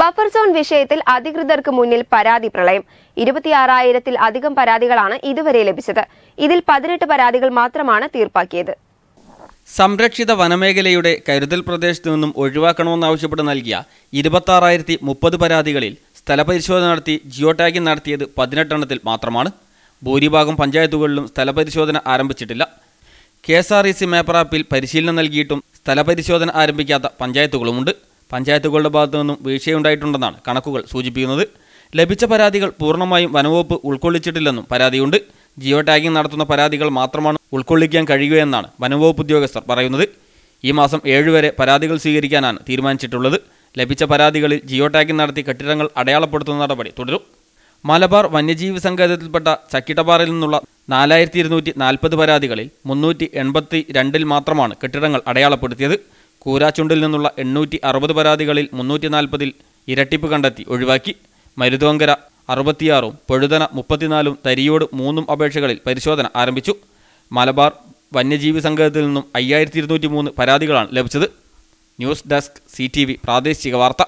buffer zone വിഷയത്തിൽ അധികൃതർക്ക് മുന്നിൽ പരാതി പ്രളയം ഇരുപത്തിയാറായിരത്തിൽ അധികം പരാതികളാണ് ഇതുവരെ ലഭിച്ചത് ഇതിൽ പതിനെട്ട് പരാതികൾ മാത്രമാണ് തീർപ്പാക്കിയത് സംരക്ഷിത വനമേഖലയുടെ കരുതൽ പ്രദേശത്തു നിന്നും ഒഴിവാക്കണമെന്നാവശ്യപ്പെട്ട് നൽകിയ ഇരുപത്തി മുപ്പത് പരാതികളിൽ സ്ഥലപരിശോധന നടത്തി ജിയോ ടാഗിംഗ് നടത്തിയത് പതിനെട്ടെണ്ണത്തിൽ മാത്രമാണ് ഭൂരിഭാഗം പഞ്ചായത്തുകളിലും സ്ഥലപരിശോധന ആരംഭിച്ചിട്ടില്ല K S R E C mapper പരിശീലനം നൽകിയിട്ടും സ്ഥലപരിശോധന ആരംഭിക്കാത്ത പഞ്ചായത്തുകളുമുണ്ട് പഞ്ചായത്തുകളുടെ ഭാഗത്തു നിന്നും വീഴ്ചയുണ്ടായിട്ടുണ്ടെന്നാണ് കണക്കുകൾ സൂചിപ്പിക്കുന്നത് ലഭിച്ച പരാതികൾ പൂർണ്ണമായും വനംവകുപ്പ് ഉൾക്കൊള്ളിച്ചിട്ടില്ലെന്നും പരാതിയുണ്ട് ജിയോ ടാഗിംഗ് നടത്തുന്ന പരാതികൾ മാത്രമാണ് ഉൾക്കൊള്ളിക്കാൻ കഴിയുകയെന്നാണ് വനംവകുപ്പ് ഉദ്യോഗസ്ഥർ പറയുന്നത് ഈ മാസം ഏഴുവരെ പരാതികൾ സ്വീകരിക്കാനാണ് തീരുമാനിച്ചിട്ടുള്ളത് ലഭിച്ച പരാതികളിൽ ജിയോ ടാഗിംഗ് നടത്തി കെട്ടിടങ്ങൾ അടയാളപ്പെടുത്തുന്ന നടപടി തുടരും മലബാർ വന്യജീവി സങ്കേതത്തിൽപ്പെട്ട ചക്കിട്ടപാറയിൽ നിന്നുള്ള നാലായിരത്തി ഇരുന്നൂറ്റി നാൽപ്പത് പരാതികളിൽ മുന്നൂറ്റി എൺപത്തി രണ്ടിൽ മാത്രമാണ് കെട്ടിടങ്ങൾ അടയാളപ്പെടുത്തിയത് കൂരാച്ചുണ്ടിൽ നിന്നുള്ള എണ്ണൂറ്റി അറുപത് പരാതികളിൽ മുന്നൂറ്റി നാൽപ്പതിൽ ഇരട്ടിപ്പ് കണ്ടെത്തി ഒഴിവാക്കി മരുതോങ്കര അറുപത്തിയാറും പൊഴുതന മുപ്പത്തിനാലും തരിയോട് മൂന്നും അപേക്ഷകളിൽ പരിശോധന ആരംഭിച്ചു മലബാർ വന്യജീവി സംഘത്തിൽ നിന്നും അയ്യായിരത്തി ഇരുന്നൂറ്റി മൂന്ന് പരാതികളാണ് ലഭിച്ചത് ന്യൂസ് ഡെസ്ക് സി പ്രാദേശിക വാർത്ത